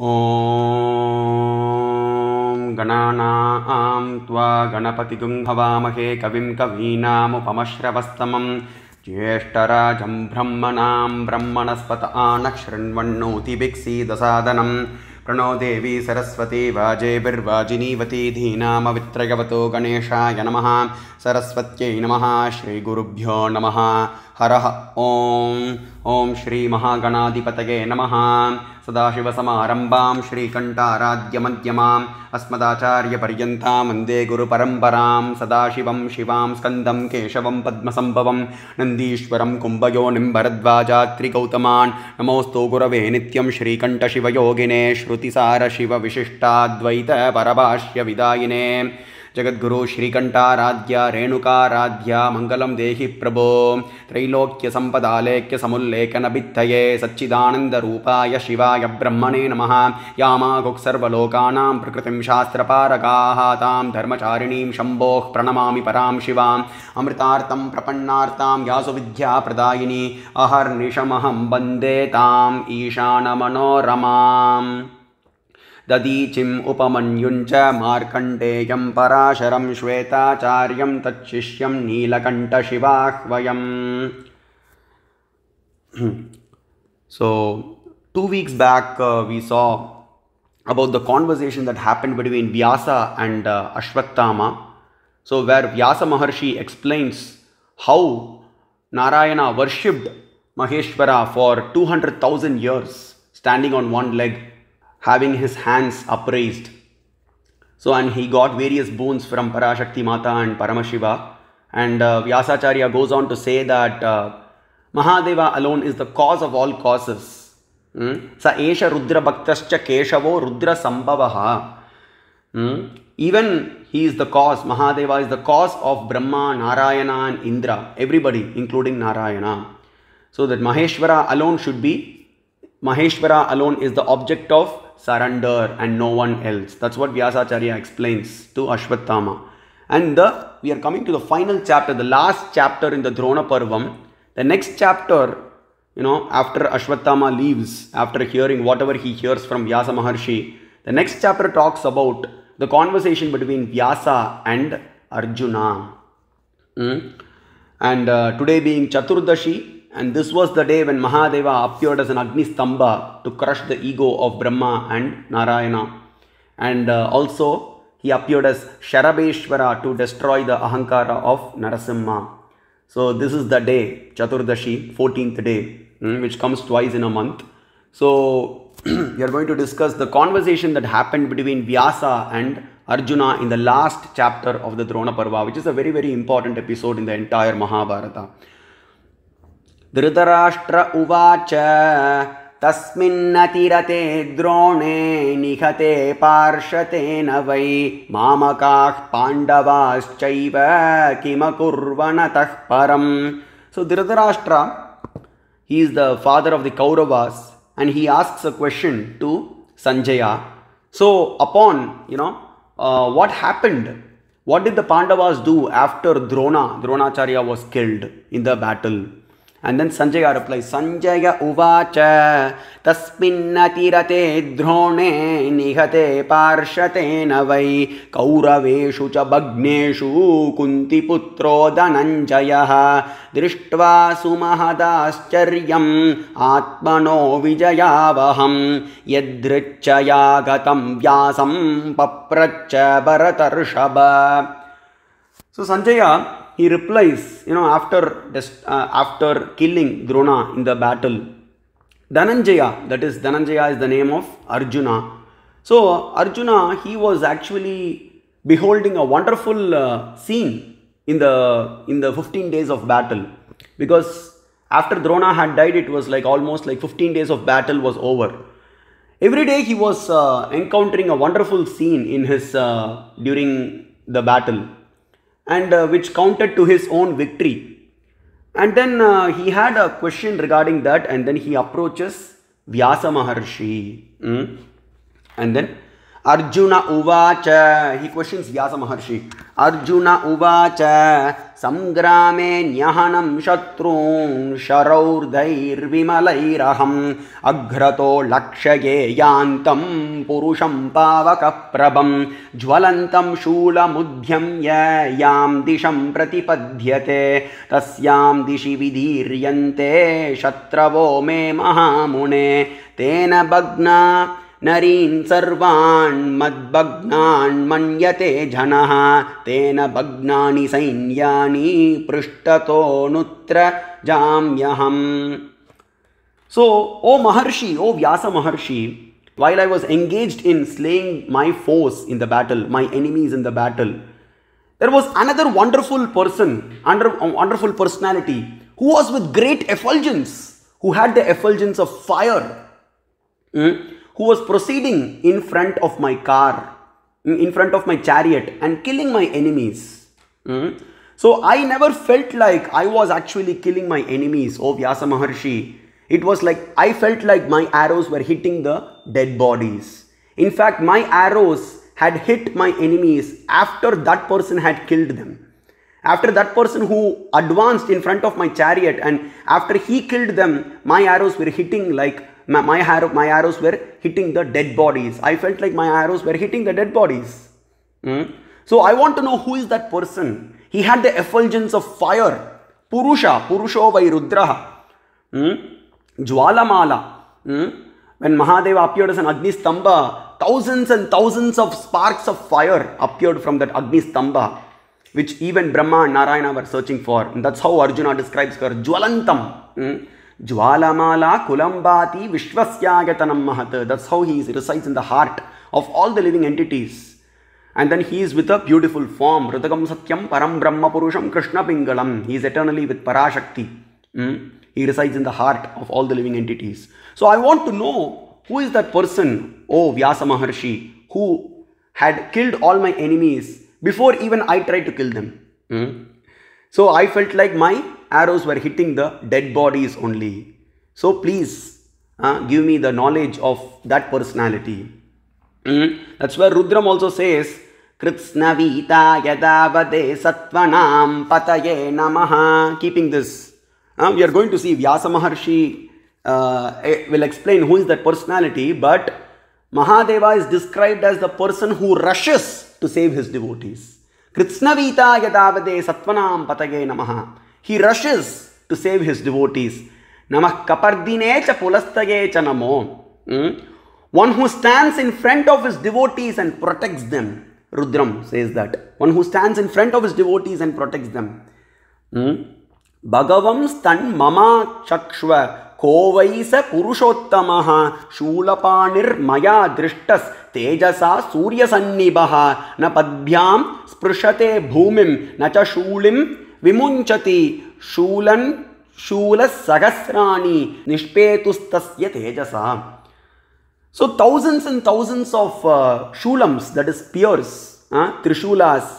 ॐ गणानां त्वा भवामहे कविं कवीनामुपमश्रवस्तमं ज्येष्ठराजं ब्रह्मणां ब्रह्मणस्पत आनशृण्मण्णोति बिक्सीदसादनं देवी सरस्वती वाजे धीनामवित्रयवतो गणेशाय नमः सरस्वत्यै नमः श्रीगुरुभ्यो नमः हरः ॐ ॐ श्रीमहागणाधिपतये नमः सदाशिवसमारम्भां श्रीकण्ठाराद्यमद्यमाम् अस्मदाचार्यपर्यन्तां वन्दे गुरुपरम्परां सदाशिवं शिवां स्कन्दं केशवं पद्मसम्भवं नन्दीश्वरं कुम्भयोनिं भरद्वाजात्रिगौतमान् नमोऽस्तु गुरवे नित्यं श्रीकण्ठशिवयोगिने श्रुतिसारशिवविशिष्टाद्वैतपरभाष्यविदायिने जगद्गुरु श्रीकण्ठाराध्या रेणुकाराध्या मङ्गलं देहि प्रभो त्रैलोक्यसम्पदालेक्यसमुल्लेखनभित्तये सच्चिदानन्दरूपाय शिवाय ब्रह्मणे नमः यामागुक्सर्वलोकानां प्रकृतिं शास्त्रपारकाः तां धर्मचारिणीं शम्भोः प्रणमामि परां शिवाम् अमृतार्तं प्रपन्नार्तां यासुविद्याप्रदायिनि अहर्निशमहं वन्दे ताम् ईशानमनोरमाम् so two weeks back uh, we saw about the conversation that happened between Vyasa and uh, so where Vyasa Maharshi explains how Narayana worshipped Maheshwara for 200,000 years standing on one leg having his hands upraised. So, and he got various boons from Parashakti Mata and Paramashiva. And uh, Vyasacharya goes on to say that uh, Mahadeva alone is the cause of all causes. Hmm? Sa esha rudra bhaktascha keshavo rudra sambhavaha. Hmm? Even he is the cause, Mahadeva is the cause of Brahma, Narayana, and Indra, everybody, including Narayana. So that Maheshwara alone should be, Maheshwara alone is the object of surrender and no one else. That's what Vyasacharya explains to Ashwatthama. And the, we are coming to the final chapter, the last chapter in the Drona Parvam. The next chapter, you know, after Ashwatthama leaves, after hearing whatever he hears from Vyasa Maharshi, the next chapter talks about the conversation between Vyasa and Arjuna. Mm? And uh, today being Chaturdashi, and this was the day when Mahadeva appeared as an Agni Stamba to crush the ego of Brahma and Narayana. And uh, also, he appeared as Sharabeshwara to destroy the Ahankara of Narasimha. So, this is the day, Chaturdashi, 14th day, hmm, which comes twice in a month. So, we are going to discuss the conversation that happened between Vyasa and Arjuna in the last chapter of the Drona Parva, which is a very, very important episode in the entire Mahabharata. Dhritarashtra उवाच तस्मिन्नतिरते द्रोणे निहते पार्शतेन वै मामकाः पाण्डवाश्चैव किमकुर्वनतः परम् So Dhritarashtra, he is the father of the Kauravas and he asks a question to Sanjaya. So upon, you know, uh, what happened? What did the Pandavas do after Drona, Dronacharya was killed in the battle? And then Sanjay reply Sanjay उवाच तस्मिन्नतिरते द्रोणे निहते पार्षते न वै कौरवेषु च भग्नेषु कुन्तिपुत्रो धनञ्जयः दृष्ट्वा सुमहदाश्चर्यम् आत्मनो विजयावहं यदृच्छया गतं व्यासं भरतर्षभ सो Sanjay he replies, you know, after, uh, after killing Drona in the battle, Dhananjaya, that is, Dhananjaya is the name of Arjuna. So, Arjuna, he was actually beholding a wonderful uh, scene in the, in the 15 days of battle because after Drona had died, it was like almost like 15 days of battle was over. Every day he was uh, encountering a wonderful scene in his uh, during the battle and uh, which counted to his own victory. And then uh, he had a question regarding that, and then he approaches Vyasa Maharshi. Mm? And then Arjun उवाच इति क्वशिन् स्व्यासमहर्षि अर्जुन उवाच सङ्ग्रामे न्यहनं शत्रून् शरौर्धैर्विमलैरहम् अघ्रतो लक्ष्ये यान्तं पुरुषं पावकप्रभं ज्वलन्तं शूलमुध्यं ययां दिशं प्रतिपद्यते तस्यां दिशि विदीर्यन्ते शत्रवो मे महामुने तेन भग्ना नरीन सर्वान्मद्भग्नान्मन्यते जनः तेन भग्नानि सैन्यानि पृष्ठतोऽनुत्र जाम्यहम् सो ओ महर्षि ओ व्यास महर्षि well I was engaged in slaying my foes in the battle my enemies in the battle there was another wonderful person under wonderful personality who was with great effulgence who had the effulgence of fire who was proceeding in front of my car, in front of my chariot, and killing my enemies. Mm. So I never felt like I was actually killing my enemies, O Vyasa Maharshi. It was like I felt like my arrows were hitting the dead bodies. In fact, my arrows had hit my enemies after that person had killed them. After that person who advanced in front of my chariot and after he killed them, my arrows were hitting like my, my, arrow, my arrows were hitting the dead bodies. I felt like my arrows were hitting the dead bodies. Mm? So I want to know who is that person. He had the effulgence of fire. Purusha, Purusho vai Rudraha. Mm? Jwalamala. Mm? When Mahadeva appeared as an Agni Stamba, thousands and thousands of sparks of fire appeared from that Agni Stamba, which even Brahma and Narayana were searching for. And that's how Arjuna describes her. Jwalantam. Mm? Jwalamala Kulambati Vishwasyagatanam Mahat. That's how he resides in the heart of all the living entities. And then he is with a beautiful form. Rutakam Satyam Param Brahma Purusham Krishna Pingalam. He is eternally with Parashakti. Hmm? He resides in the heart of all the living entities. So I want to know who is that person, oh Vyasa Maharshi, who had killed all my enemies before even I tried to kill them. Hmm? So I felt like my arrows were hitting the dead bodies only. So please uh, give me the knowledge of that personality. Mm. That's where Rudram also says, Kritsnavita yadavade satvanam pataye namaha. Keeping this, uh, we are going to see Vyasa Maharshi uh, eh, will explain who is that personality, but Mahadeva is described as the person who rushes to save his devotees. Kritsnavita yadavade satvanam pataye namaha. He rushes to save his devotees. Namah kapardine namo. Hmm? One who stands in front of his devotees and protects them. Rudram says that. One who stands in front of his devotees and protects them. భగవం స్తన్ మమ చక్ష్వ కోవైస పురుషోత్తమ శూలపాణిర్మయా దృష్టస్ తేజసా సూర్యసన్నిభ న పద్భ్యాం స్పృశతే భూమిం నచ shulim ವಿಮುಂಚತಿ ಶೂಲನ್ ಶೂಲ ಸಹಸ್ರಾಣಿ ನಿಷ್ಪೇತುಸ್ತಸ್ಯ ತೇಜಸ so thousands and thousands of ಶೂಲಮ್ಸ್ ದಟ್ ಇಸ್ ಪಿಯರ್ಸ್ ತ್ರಿಶೂಲಾಸ್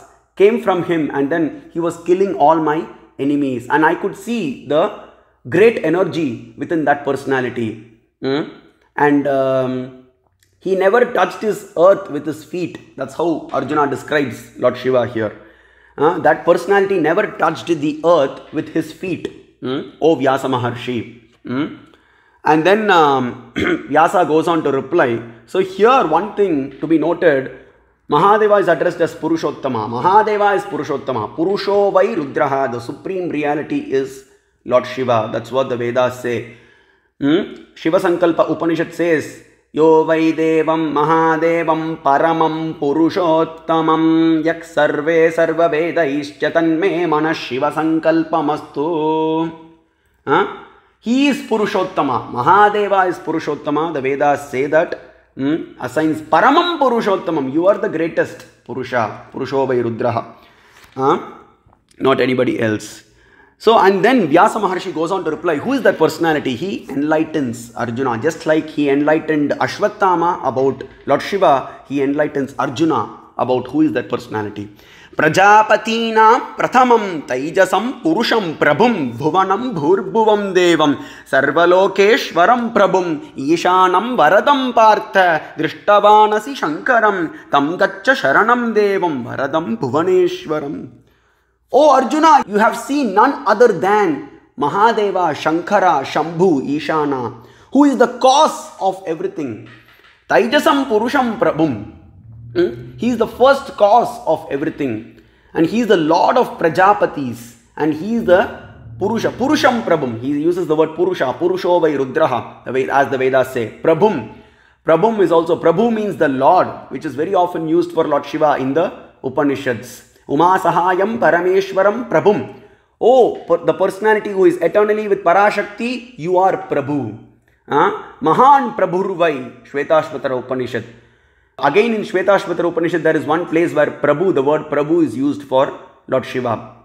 came from him and then he was killing all my enemies and I could see the great energy with in that personality and he never touched his earth with his feet. That's how Arjuna describes Lord Shiva here uh, that personality never touched the earth with his feet. Mm? Oh Vyasa Maharshi. Mm? And then um, Vyasa goes on to reply. So, here one thing to be noted Mahadeva is addressed as Purushottama. Mahadeva is Purushottama. Purusho vai Rudraha. The supreme reality is Lord Shiva. That's what the Vedas say. Hmm? Shiva Sankalpa Upanishad says यो वैदेवं महादेवं परमं पुरुषोत्तमं यः सर्वे सर्ववेदैश्च तन्मे मनः शिवसङ्कल्पमस्तु ही इस् पुरुषोत्तम महादेव इस् पुरुषोत्तम द वेदा से दट् अ परमं पुरुषोत्तमं यु आर् द ग्रेटेस्ट् पुरुष पुरुषो Rudra not anybody else So, and then Vyasa Maharshi goes on to reply, who is that personality? He enlightens Arjuna, just like he enlightened Ashwatthama about Lord Shiva, he enlightens Arjuna about who is that personality. प्रजापतीनां प्रथमं तैजसं पुरुषं प्रभुं भुवनं भूर्भुवं देवं सर्वलोकेश्वरं prabhum ईशानं वरदं पार्थ दृष्टवानसि शङ्करं तं गच्छ शरणं देवं वरदं भुवनेश्वरम् Oh Arjuna, you have seen none other than Mahadeva, Shankara, Shambhu, Ishana, who is the cause of everything. Taijasam Purusham Prabhum. Hmm? He is the first cause of everything. And he is the lord of Prajapatis. And he is the Purusha. Purusham Prabhum. He uses the word Purusha. Purusho vai Rudraha. As the Vedas say. Prabhum. Prabhum is also, Prabhu means the Lord, which is very often used for Lord Shiva in the Upanishads. Uma Sahayam Parameshwaram Prabhum. Oh, the personality who is eternally with Parashakti, you are Prabhu. Huh? Mahan Prabhurvai, Shvetashvatara Upanishad. Again in Shvetashvatara Upanishad, there is one place where Prabhu, the word Prabhu is used for Lord Shiva.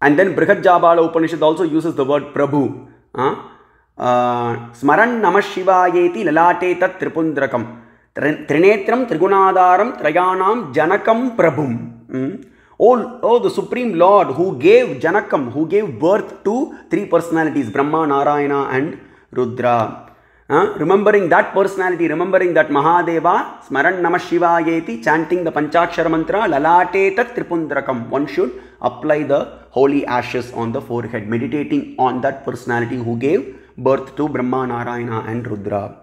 And then Brihadjabala Upanishad also uses the word Prabhu. Huh? स्मरन् नमः शिवायेति ललाटे तत् त्रिपुन्द्रकं त्रिनेत्रं त्रिगुणाधारं त्रयाणां जनकं प्रभुं Oh, oh, the Supreme Lord who gave Janakam, who gave birth to three personalities, Brahma, Narayana and Rudra. Uh, remembering that personality, remembering that Mahadeva, Smaran Namah Shivayeti, chanting the Panchakshara Mantra, Lalate Tat Tripundrakam. One should apply the holy ashes on the forehead, meditating on that personality who gave birth to Brahma, Narayana and Rudra.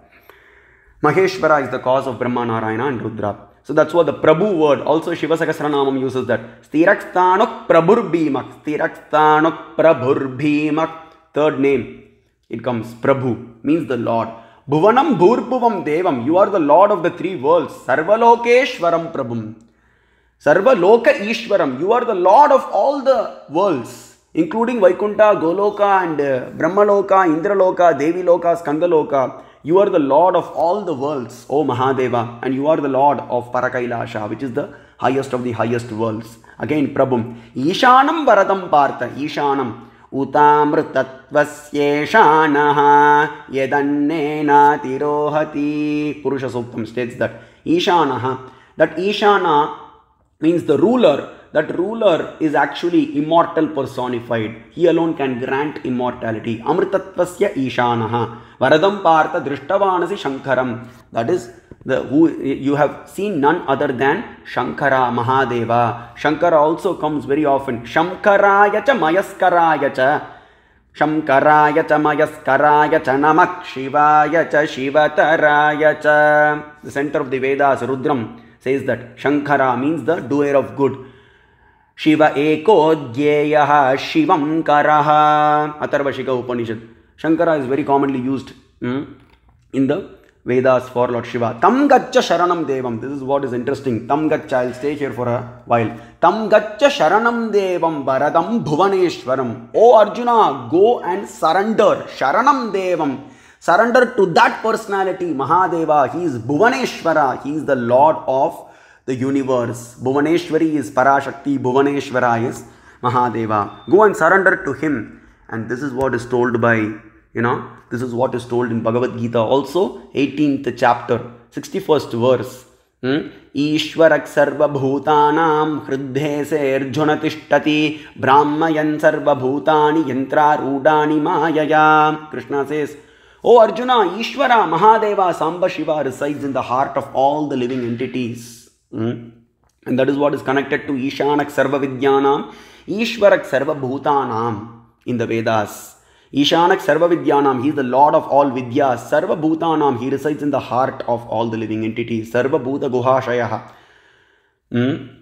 Maheshwara is the cause of Brahma, Narayana and Rudra. So that's what the Prabhu word, also Shiva Sahasranamam uses that. Stiraksthanok Prabhurbhimak. Stiraksthanok Prabhurbhimak. Third name, it comes Prabhu, means the Lord. Bhuvanam Bhurpuvam Devam. You are the Lord of the three worlds. Sarvalokeshwaram Prabhum. Sarvaloka Ishwaram. You are the Lord of all the worlds, including Vaikunta, Goloka, and uh, Brahmaloka, Indraloka, Deviloka, Skandaloka. You are the Lord of all the worlds, O Mahadeva, and you are the Lord of Parakailasha, which is the highest of the highest worlds. Again, Prabhum. Ishanam Bharatam Partha. Ishanam. उतामृतत्वस्येषाणः यदन्नेनातिरोहति पुरुषसूक्तं states that ईशानः that Ishana means the ruler that ruler is actually immortal personified. He alone can grant immortality. Amritatvasya Ishanaha. Varadam Partha Drishtavanasi Shankaram. That is the who you have seen none other than Shankara Mahadeva. Shankara also comes very often. Shankaraya cha Mayaskaraya cha. शङ्कराय च मयस्कराय च नमः शिवाय च शिवतराय च the centre of the Vedas Rudram says that Shankara means the doer of good. शिव एकोध्येय शिवंकर Atharvashikha Upanishad Shankar is very commonly use in the Vedas for Lord Shiva तम गच्छ शरण देव this is what is interesting तम गच्छ I stay here for a while तम गच्छ शरण देव भरतम भुवनेश्वरम O Arjun go and surrender शरण देव surrender to that personality Mahadev he is Bhubaneswar he is the lord of the universe. Bhuvaneswari is para shakti. Bhuvaneswari is Mahadeva. Go and surrender to him. And this is what is told by, you know, this is what is told in Bhagavad Gita also, 18th chapter, 61st verse. Ishvara sarva ईश्वरक् tistati Brahma सेऽर्जुन तिष्ठति ब्राह्मयन् सर्वभूतानि यन्त्रारूढानि मायया Krishna says, Oh Arjuna, Ishvara, Mahadeva, Samba Shiva resides in the heart of all the living entities. Hmm? And that is what is connected to Ishanak Sarva Vidyanam, Ishwarak Sarva Bhutanam in the Vedas. Ishanak Sarva Vidyanam, he is the Lord of all Vidyas. Sarva Bhutanam, he resides in the heart of all the living entities. Sarva Bhuta Guhashayaha. Mm.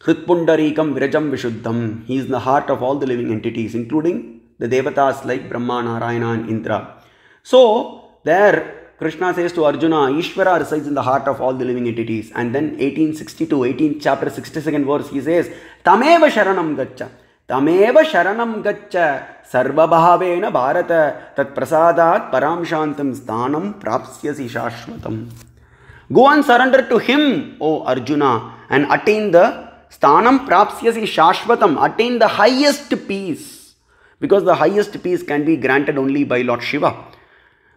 Hritpundarikam Virajam Vishuddham, he is in the heart of all the living entities, including the devatas like Brahma, Narayana, and Indra. So, there Krishna says to Arjuna, Ishvara resides in the heart of all the living entities. And then 1862, 18th chapter, 62nd verse, he says, Tameva Sharanam Gaccha. Tameva Sharanam Gaccha. Sarvabhavena Bharata. Tat Prasadat Paramshantam Sthanam Prapsyasi Shashvatam. Go and surrender to him, O Arjuna, and attain the Sthanam Prapsyasi Shashvatam. Attain the highest peace. Because the highest peace can be granted only by Lord Shiva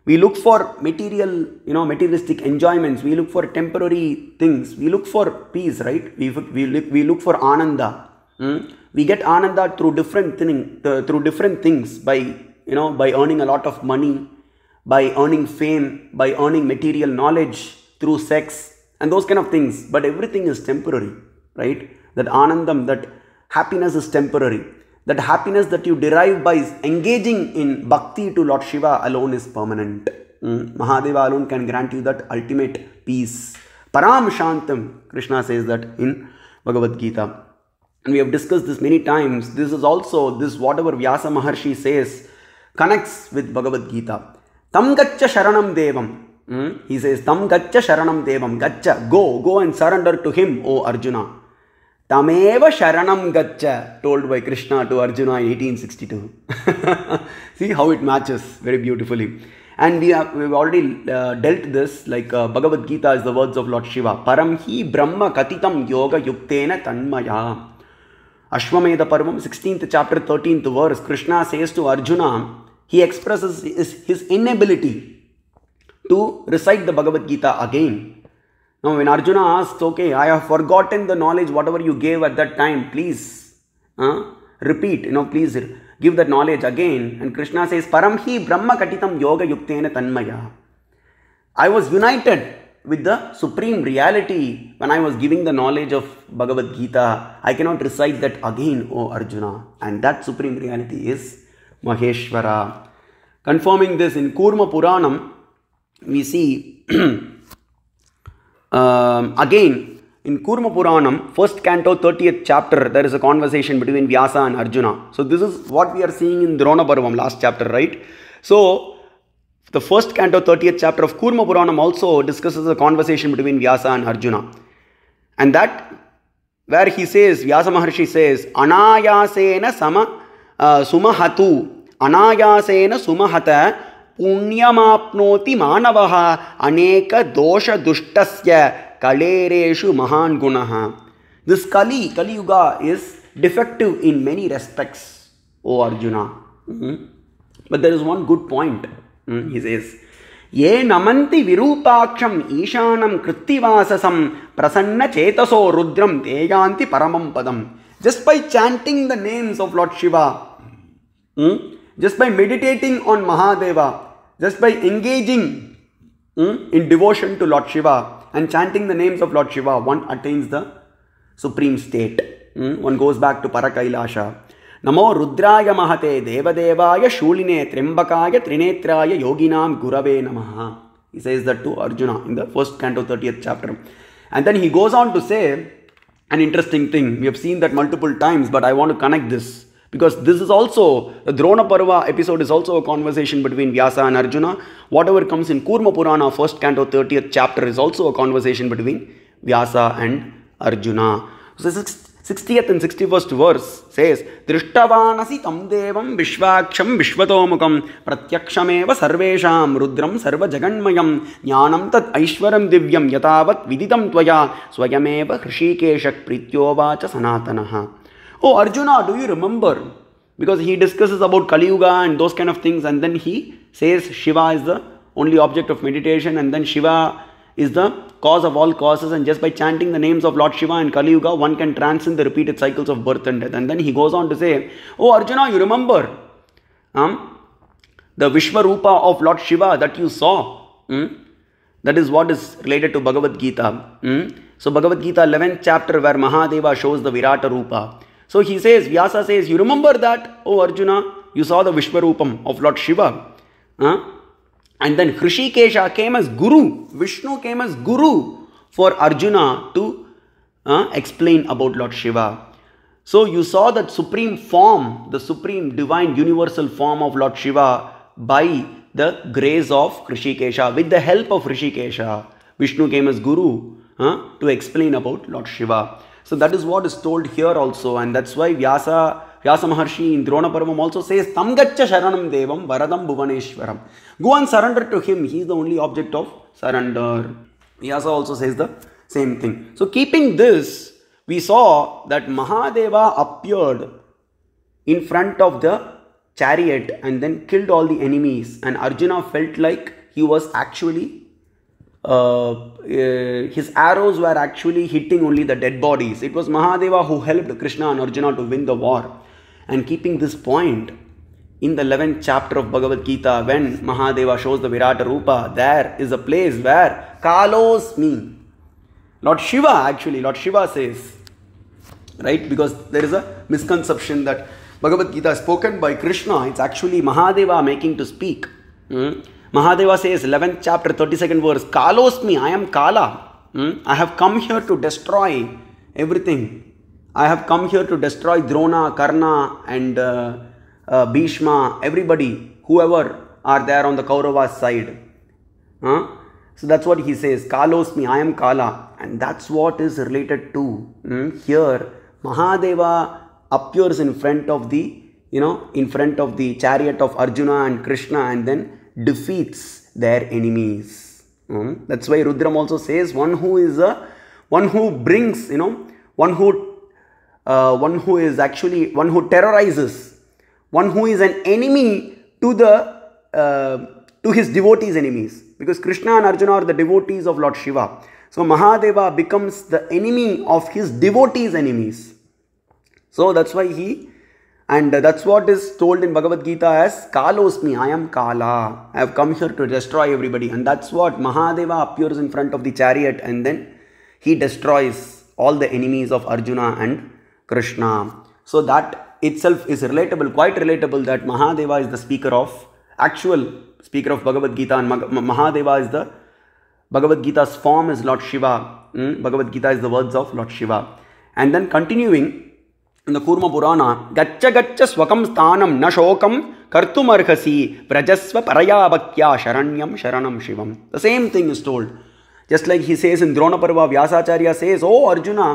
we look for material you know materialistic enjoyments we look for temporary things we look for peace right we, we, look, we look for ananda mm? we get ananda through different thing, through different things by you know by earning a lot of money by earning fame by earning material knowledge through sex and those kind of things but everything is temporary right that anandam that happiness is temporary that happiness that you derive by engaging in bhakti to Lord Shiva alone is permanent. Mm. Mahadeva alone can grant you that ultimate peace. Param Shantam, Krishna says that in Bhagavad Gita. And we have discussed this many times. This is also, this whatever Vyasa Maharshi says, connects with Bhagavad Gita. Tam gaccha sharanam devam. Mm. He says, Tam gaccha sharanam devam. Gaccha, go, go and surrender to him, O Arjuna. Tameva Sharanam Gacha, told by Krishna to Arjuna in 1862. See how it matches very beautifully. And we have we've already uh, dealt this like uh, Bhagavad Gita is the words of Lord Shiva. Paramhi Brahma Katitam Yoga Yuktena Tanmaya. Ashwamedha Parvam, 16th chapter, 13th verse. Krishna says to Arjuna, he expresses his, his inability to recite the Bhagavad Gita again now, when Arjuna asked, okay, I have forgotten the knowledge, whatever you gave at that time, please uh, repeat, you know, please give that knowledge again. And Krishna says, Paramhi Brahma Katitam Yoga Yuktena Tanmaya. I was united with the supreme reality when I was giving the knowledge of Bhagavad Gita. I cannot recite that again, O Arjuna. And that supreme reality is Maheshwara. Confirming this in Kurma Puranam, we see Um, again, in Kurma Puranam, first canto, 30th chapter, there is a conversation between Vyasa and Arjuna. So, this is what we are seeing in Drona Parvam, last chapter, right? So, the first canto, 30th chapter of Kurma Puranam also discusses a conversation between Vyasa and Arjuna. And that, where he says, Vyasa Maharshi says, Anayasena sama uh, sumahatu. Anayasena sumahata पुण्यमाप्नोति मानवः अनेकदोषदुष्टस्य कलेरेषु महान् गुणः this Kali Kaliyuga is defective in many respects, O Arjuna. Mm-hmm. But there is one good point. Mm-hmm. He says, ఏ నమంతి విరూపాక్షం ఈశానం కృత్తివాససం ప్రసన్న చేతసో రుద్రం తేయాంతి పరమం పదం just by chanting the names of Lord Shiva just by meditating on Mahadeva, just by engaging mm, in devotion to Lord Shiva and chanting the names of Lord Shiva, one attains the supreme state. Mm, one goes back to Parakailasha. नमो रुद्राय महते देवदेवाय शूलिने त्र्यम्बकाय त्रिनेत्राय Yoginam Gurave Namaha. he says that to arjuna in the first canto 30th chapter and then he goes on to say an interesting thing we have seen that multiple times but i want to connect this because this is also the Drona Parva episode is also a conversation between Vyasa and Arjuna. Whatever comes in Kurma Purana, first canto, 30th chapter, is also a conversation between Vyasa and Arjuna. So, 60th and 61st verse says, Drishtavanasi tam devam vishvaksham vishvatomukam pratyakshameva sarvesham rudram sarva jaganmayam jnanam tat aishwaram divyam yatavat viditam tvaya swayameva hrishikeshak prityovacha sanatanaha. Oh, Arjuna, do you remember? Because he discusses about Kali Yuga and those kind of things, and then he says Shiva is the only object of meditation, and then Shiva is the cause of all causes, and just by chanting the names of Lord Shiva and Kali Yuga, one can transcend the repeated cycles of birth and death. And then he goes on to say, Oh, Arjuna, you remember um, the Vishwarupa of Lord Shiva that you saw? Hmm? That is what is related to Bhagavad Gita. Hmm? So, Bhagavad Gita 11th chapter, where Mahadeva shows the Virata Rupa. So he says, Vyasa says, You remember that, O Arjuna? You saw the Vishwarupam of Lord Shiva. Huh? And then Hrishikesha came as Guru. Vishnu came as Guru for Arjuna to uh, explain about Lord Shiva. So you saw that supreme form, the supreme divine universal form of Lord Shiva by the grace of Hrishikesha, with the help of Hrishikesha. Vishnu came as Guru huh, to explain about Lord Shiva. So that is what is told here also, and that's why Vyasa, Vyasa Maharshi in Paramam also says, Tamgacha Sharanam Devam Varadam Bhuvaneshwaram. Go and surrender to him. He is the only object of surrender. Vyasa also says the same thing. So keeping this, we saw that Mahadeva appeared in front of the chariot and then killed all the enemies and Arjuna felt like he was actually uh, uh, his arrows were actually hitting only the dead bodies. It was Mahadeva who helped Krishna and Arjuna to win the war. And keeping this point, in the 11th chapter of Bhagavad Gita, when Mahadeva shows the Virata Rupa, there is a place where Kalos me. Lord Shiva, actually, Lord Shiva says, right? Because there is a misconception that Bhagavad Gita is spoken by Krishna, it's actually Mahadeva making to speak. Mm? Mahadeva says, 11th chapter, 32nd verse, Kalos me, I am Kala. Hmm? I have come here to destroy everything. I have come here to destroy Drona, Karna, and uh, uh, Bhishma, everybody, whoever are there on the Kaurava's side. Huh? So that's what he says, Kalos me, I am Kala. And that's what is related to hmm? here. Mahadeva appears in front of the, you know, in front of the chariot of Arjuna and Krishna, and then defeats their enemies. Mm? That's why Rudram also says, one who is a, one who brings, you know, one who, uh, one who is actually, one who terrorizes, one who is an enemy to the, uh, to his devotees' enemies. Because Krishna and Arjuna are the devotees of Lord Shiva. So Mahadeva becomes the enemy of his devotees' enemies. So that's why he and that's what is told in Bhagavad Gita as Kalosmi, I am Kala. I have come here to destroy everybody. And that's what Mahadeva appears in front of the chariot and then he destroys all the enemies of Arjuna and Krishna. So that itself is relatable, quite relatable that Mahadeva is the speaker of, actual speaker of Bhagavad Gita and Mahadeva is the, Bhagavad Gita's form is Lord Shiva. Mm? Bhagavad Gita is the words of Lord Shiva. And then continuing, இந்த கூர்ம புராணா கச்ச கச்ச ஸ்வகம் ஸ்தானம் ந சோகம் கர்த்துமர்ஹசி பிரஜஸ்வ பரயாபக்யா சரண்யம் சரணம் சிவம் the same thing is told just like he says in Dronaparva Vyasacharya says O Arjuna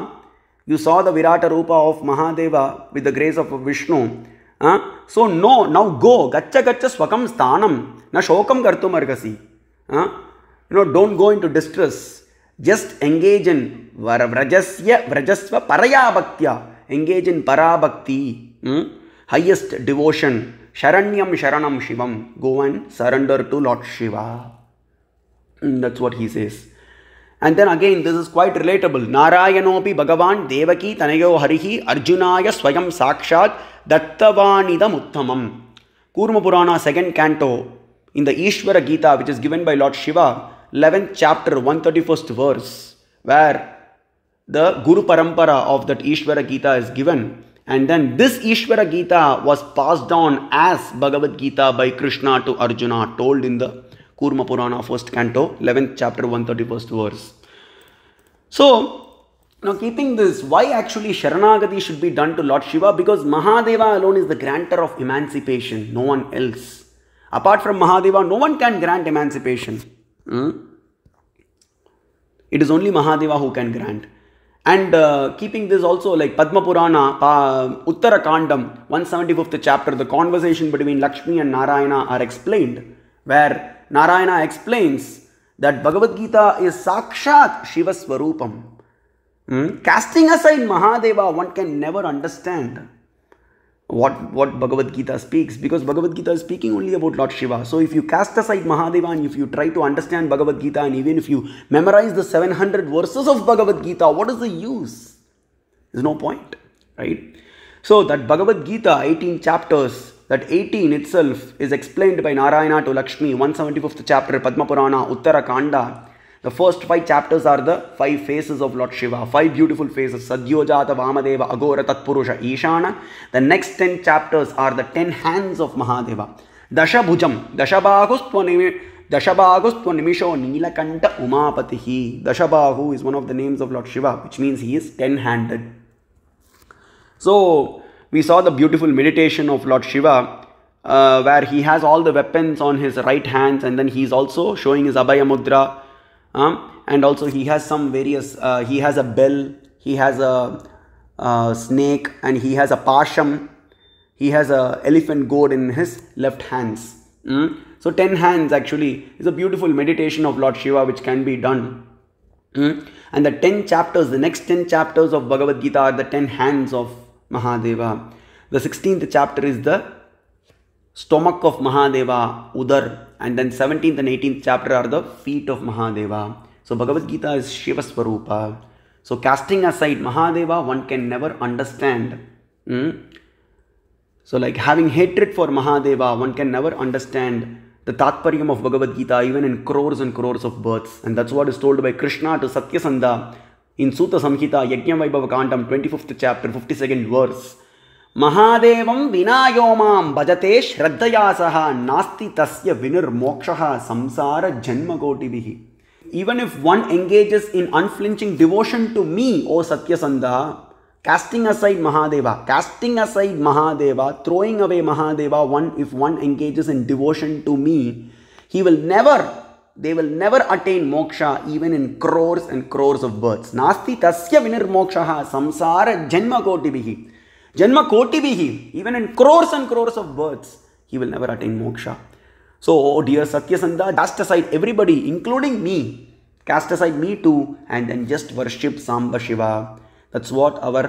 you saw the விராட்ட ரூபா of Mahadeva with the grace of Vishnu so no now go கச்ச கச்ச ஸ்வகம் ஸ்தானம் ந சோகம் கர்த்துமர்ஹசி no don't go in to distress just engage in வர விரஜஸ்ய விரஜஸ்வ பரயாபக்தியா engage in para bhakti, hmm? highest devotion, Sharanyam Sharanam Shivam, go and surrender to Lord Shiva. Hmm, that's what he says. And then again, this is quite relatable. Narayanopi Bhagavan Devaki Tanayo Harihi Arjunaya Swagam, Sakshat Dattavanidam Uttamam. Kurma Purana, second canto, in the Ishwara Gita, which is given by Lord Shiva, 11th chapter, 131st verse, where the Guru Parampara of that Ishvara Gita is given. And then this Ishvara Gita was passed on as Bhagavad Gita by Krishna to Arjuna, told in the Kurma Purana, 1st canto, 11th chapter, 131st verse. So, now keeping this, why actually Sharanagati should be done to Lord Shiva? Because Mahadeva alone is the grantor of emancipation, no one else. Apart from Mahadeva, no one can grant emancipation. Hmm? It is only Mahadeva who can grant. And uh, keeping this also like Padma Purana, uh, Uttarakandam, 175th chapter, the conversation between Lakshmi and Narayana are explained, where Narayana explains that Bhagavad Gita is Sakshat Shiva Swarupam. Hmm? Casting aside Mahadeva, one can never understand what, what Bhagavad Gita speaks because Bhagavad Gita is speaking only about Lord Shiva. So if you cast aside Mahadeva and if you try to understand Bhagavad Gita and even if you memorize the 700 verses of Bhagavad Gita, what is the use? There's no point, right? So that Bhagavad Gita, 18 chapters, that 18 itself is explained by Narayana to Lakshmi, 175th chapter, Padma Purana, Uttara Kanda, the first five chapters are the five faces of Lord Shiva, five beautiful faces, Sadyojata, Vamadeva, Agora, Tatpurusha, Ishana. The next ten chapters are the ten hands of Mahadeva. Dashabhujam, Dashabhagustvanime, Dashabhagustvanimesho Neelakanta Umapatihi. Dashabhahu is one of the names of Lord Shiva, which means he is ten-handed. So, we saw the beautiful meditation of Lord Shiva uh, where he has all the weapons on his right hands and then he is also showing his Abhaya Mudra um, and also he has some various uh, he has a bell he has a, a snake and he has a pasham he has a elephant goad in his left hands mm? so 10 hands actually is a beautiful meditation of lord shiva which can be done mm? and the 10 chapters the next 10 chapters of bhagavad gita are the 10 hands of mahadeva the 16th chapter is the stomach of Mahadeva, Udar, and then 17th and 18th chapter are the feet of Mahadeva. So Bhagavad Gita is Shiva Swarupa. So casting aside Mahadeva, one can never understand. Hmm? So like having hatred for Mahadeva, one can never understand the Tatparyam of Bhagavad Gita even in crores and crores of births. And that's what is told by Krishna to Satyasandha in Sutta Samhita, Yajna Vaibhava Kantam, 25th chapter, 52nd verse. Mahadev विनायो भजते श्रद्धया सह नास्ति तस्य संसार जन्म कोटिभ even if one engages in unflinching devotion to me O सत्यसंध casting aside Mahadev casting aside Mahadev throwing away Mahadev one if one engages in devotion to me he will never they will never attain moksha even in crores and crores of births नास्ति तस्य विनिर्मोक्ष संसार जन्म कोटिभ Janma koti bhi even in crores and crores of births, he will never attain moksha. So, oh dear Satyasanda, cast aside everybody, including me. Cast aside me too, and then just worship Samba Shiva. That's what our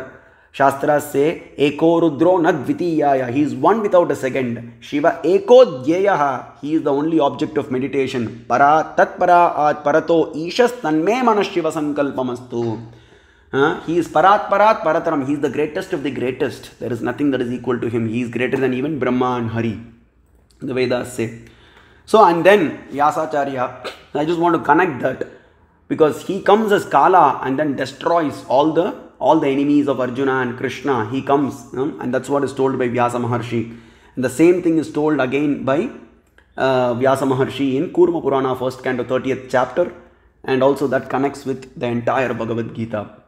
शास्त्र से एको रुद्रो न द्वितीयाय he is one without a second शिव एको ध्येय he is the only object of meditation परा तत्परा आत् परतो ईशस्तन्मे मन Shiv संकल्पमस्तु he is Parat Parat Parataram. He is the greatest of the greatest. There is nothing that is equal to him. He is greater than even Brahma and Hari. The Vedas say. So, and then Yasacharya, I just want to connect that because he comes as Kala and then destroys all the all the enemies of Arjuna and Krishna. He comes, and that's what is told by Vyasa Maharshi. And the same thing is told again by uh, Vyasa Maharshi in Kurma Purana, first canto, 30th chapter, and also that connects with the entire Bhagavad Gita.